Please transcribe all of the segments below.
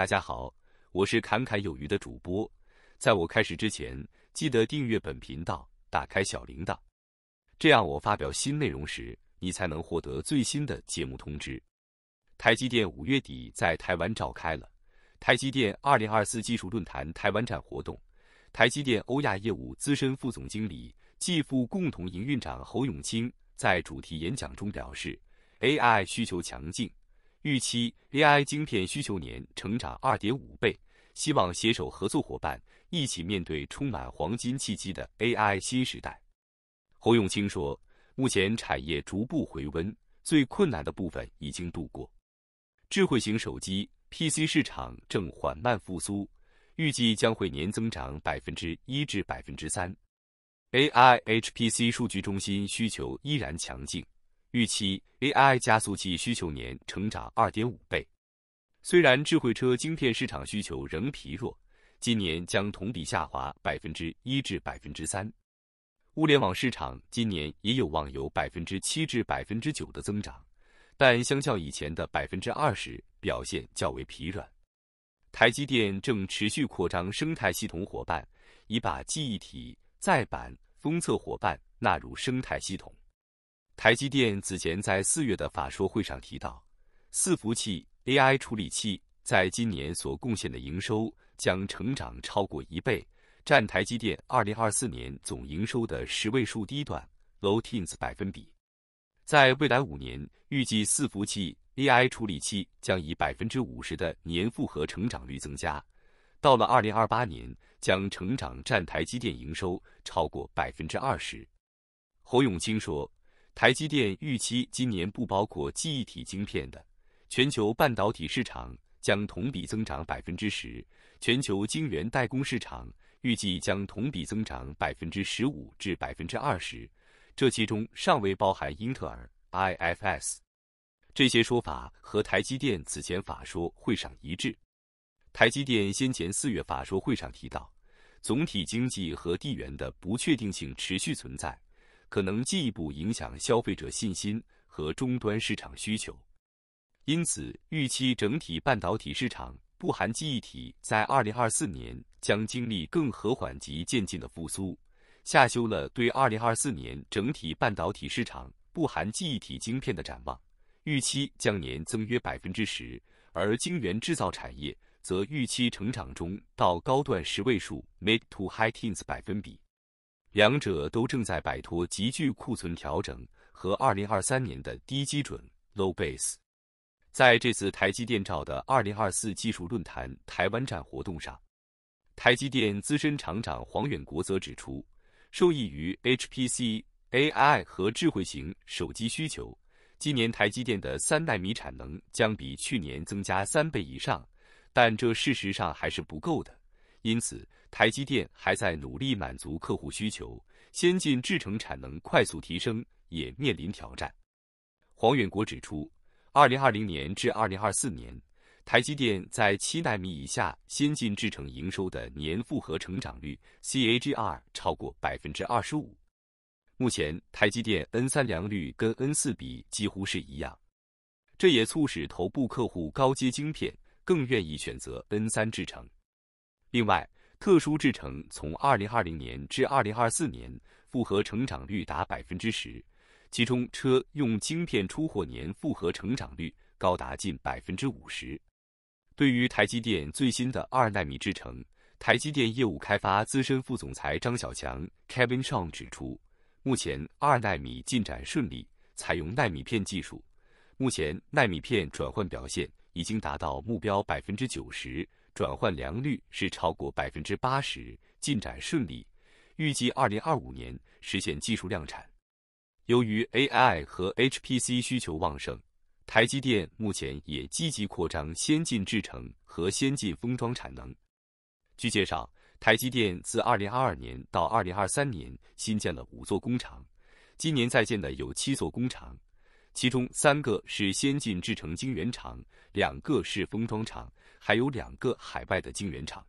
大家好，我是侃侃有余的主播。在我开始之前，记得订阅本频道，打开小铃铛，这样我发表新内容时，你才能获得最新的节目通知。台积电五月底在台湾召开了台积电2024技术论坛台湾站活动。台积电欧亚业务资深副总经理、继父共同营运长侯永清在主题演讲中表示，AI 需求强劲。预期 AI 晶片需求年成长二点五倍，希望携手合作伙伴一起面对充满黄金契机的 AI 新时代。侯永清说，目前产业逐步回温，最困难的部分已经度过。智慧型手机、PC 市场正缓慢复苏，预计将会年增长百分之一至百分之三。AI HPC 数据中心需求依然强劲。预期 AI 加速器需求年成长二点五倍。虽然智慧车晶片市场需求仍疲弱，今年将同比下滑百分之一至百分之三。物联网市场今年也有望有百分之七至百分之九的增长，但相较以前的百分之二十，表现较为疲软。台积电正持续扩张生态系统伙伴，已把记忆体、载板、封测伙伴纳入生态系统。台积电此前在四月的法说会上提到，伺服器 AI 处理器在今年所贡献的营收将成长超过一倍，占台积电二零二四年总营收的十位数低段 （low teens） 百分比。在未来五年，预计伺服器 AI 处理器将以百分之五十的年复合成长率增加，到了二零二八年将成长占台积电营收超过百分之二十。侯永清说。台积电预期，今年不包括记忆体晶片的全球半导体市场将同比增长百分之十，全球晶圆代工市场预计将同比增长百分之十五至百分之二十，这其中尚未包含英特尔、I F S。这些说法和台积电此前法说会上一致。台积电先前四月法说会上提到，总体经济和地缘的不确定性持续存在。可能进一步影响消费者信心和终端市场需求，因此预期整体半导体市场不含记忆体在2024年将经历更和缓及渐进的复苏。下修了对2024年整体半导体市场不含记忆体晶片的展望，预期将年增约百分之十，而晶圆制造产业则预期成长中到高段十位数 （make to high teens） 百分比。两者都正在摆脱急剧库存调整和2023年的低基准 （low base）。在这次台积电召的2024技术论坛台湾站活动上，台积电资深厂长黄远国则指出，受益于 HPC、AI 和智慧型手机需求，今年台积电的3纳米产能将比去年增加三倍以上。但这事实上还是不够的，因此。台积电还在努力满足客户需求，先进制程产能快速提升，也面临挑战。黄远国指出，二零二零年至二零二四年，台积电在七纳米以下先进制程营收的年复合成长率 （CAGR） 超过百分之二十五。目前，台积电 N 三良率跟 N 四比几乎是一样，这也促使头部客户高阶晶片更愿意选择 N 三制程。另外，特殊制成从2020年至2024年复合成长率达百分之十，其中车用晶片出货年复合成长率高达近百分之五十。对于台积电最新的二纳米制成，台积电业务开发资深副总裁张小强 （Kevin s h o n g 指出，目前二纳米进展顺利，采用纳米片技术，目前纳米片转换表现已经达到目标百分之九十。转换良率是超过百分之八十，进展顺利，预计二零二五年实现技术量产。由于 AI 和 HPC 需求旺盛，台积电目前也积极扩张先进制程和先进封装产能。据介绍，台积电自二零二二年到二零二三年新建了五座工厂，今年在建的有七座工厂。其中三个是先进制程晶圆厂，两个是封装厂，还有两个海外的晶圆厂。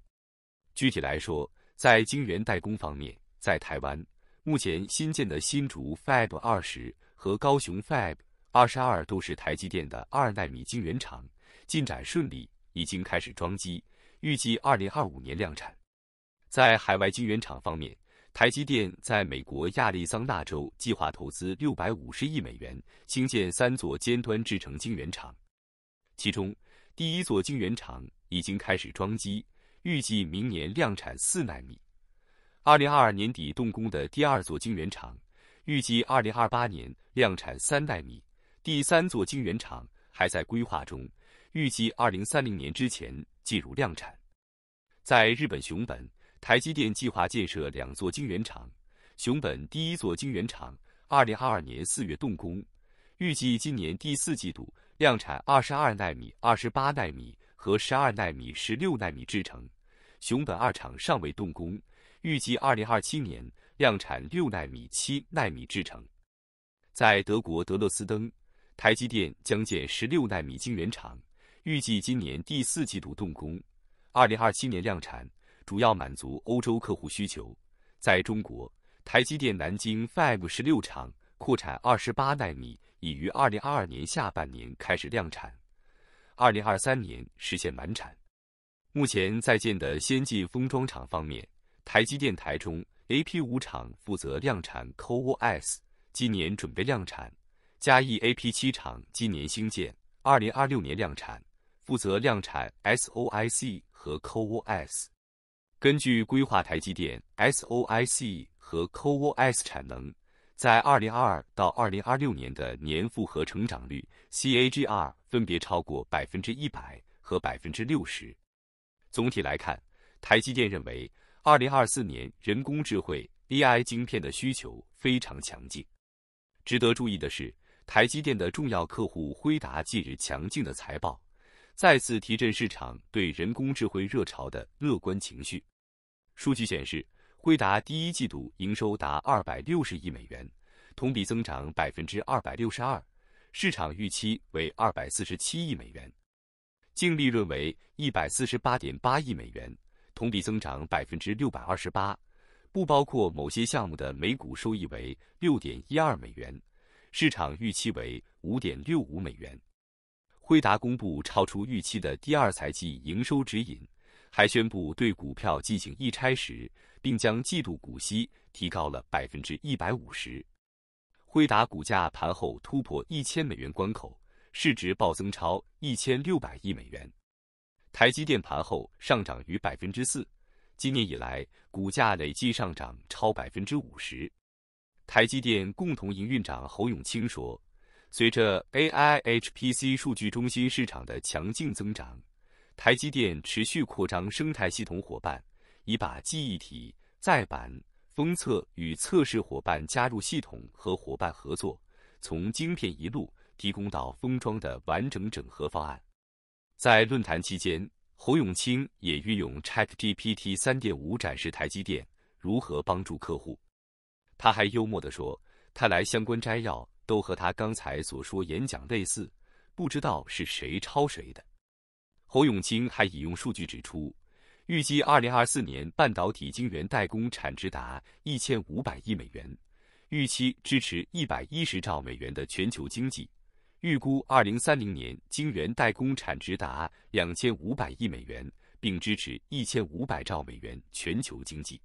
具体来说，在晶圆代工方面，在台湾，目前新建的新竹 Fab 二十和高雄 Fab 二十二都是台积电的二纳米晶圆厂，进展顺利，已经开始装机，预计二零二五年量产。在海外晶圆厂方面。台积电在美国亚利桑那州计划投资六百五十亿美元兴建三座尖端制程晶圆厂，其中第一座晶圆厂已经开始装机，预计明年量产四纳米。二零二二年底动工的第二座晶圆厂，预计二零二八年量产三纳米。第三座晶圆厂还在规划中，预计二零三零年之前进入量产。在日本熊本。台积电计划建设两座晶圆厂，熊本第一座晶圆厂，二零二二年四月动工，预计今年第四季度量产二十二纳米、二十八纳米和十二纳米、十六纳米制程。熊本二厂尚未动工，预计二零二七年量产六纳米、七纳米制程。在德国德勒斯登，台积电将建十六纳米晶圆厂，预计今年第四季度动工，二零二七年量产。主要满足欧洲客户需求。在中国，台积电南京 Fab 十六厂扩产二十八纳米，已于二零二二年下半年开始量产，二零二三年实现满产。目前在建的先进封装厂方面，台积电台中 A P 五厂负责量产 Coos，今年准备量产；嘉义 A P 七厂今年兴建，二零二六年量产，负责量产 Soic 和 Coos。根据规划，台积电 S O I C 和 Co o S 产能在二零二二到二零二六年的年复合成长率 C A G R 分别超过百分之一百和百分之六十。总体来看，台积电认为二零二四年人工智慧 A I 芯片的需求非常强劲。值得注意的是，台积电的重要客户辉达近日强劲的财报，再次提振市场对人工智慧热潮的乐观情绪。数据显示，辉达第一季度营收达二百六十亿美元，同比增长百分之二百六十二，市场预期为二百四十七亿美元，净利润为一百四十八点八亿美元，同比增长百分之六百二十八，不包括某些项目的每股收益为六点一二美元，市场预期为五点六五美元。辉达公布超出预期的第二财季营收指引。还宣布对股票进行一拆时，并将季度股息提高了百分之一百五十。辉达股价盘后突破一千美元关口，市值暴增超一千六百亿美元。台积电盘后上涨逾百分之四，今年以来股价累计上涨超百分之五十。台积电共同营运长侯永清说：“随着 AI HPC 数据中心市场的强劲增长。”台积电持续扩张生态系统伙伴，已把记忆体、载板、封测与测试伙伴加入系统和伙伴合作，从晶片一路提供到封装的完整整合方案。在论坛期间，侯永清也运用 ChatGPT 三点五展示台积电如何帮助客户。他还幽默的说：“看来相关摘要都和他刚才所说演讲类似，不知道是谁抄谁的。”侯永清还引用数据指出，预计二零二四年半导体晶圆代工产值达一千五百亿美元，预期支持一百一十兆美元的全球经济。预估二零三零年晶圆代工产值达两千五百亿美元，并支持一千五百兆美元全球经济。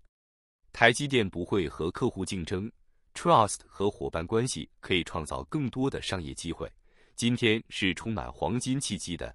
台积电不会和客户竞争，trust 和伙伴关系可以创造更多的商业机会。今天是充满黄金契机的。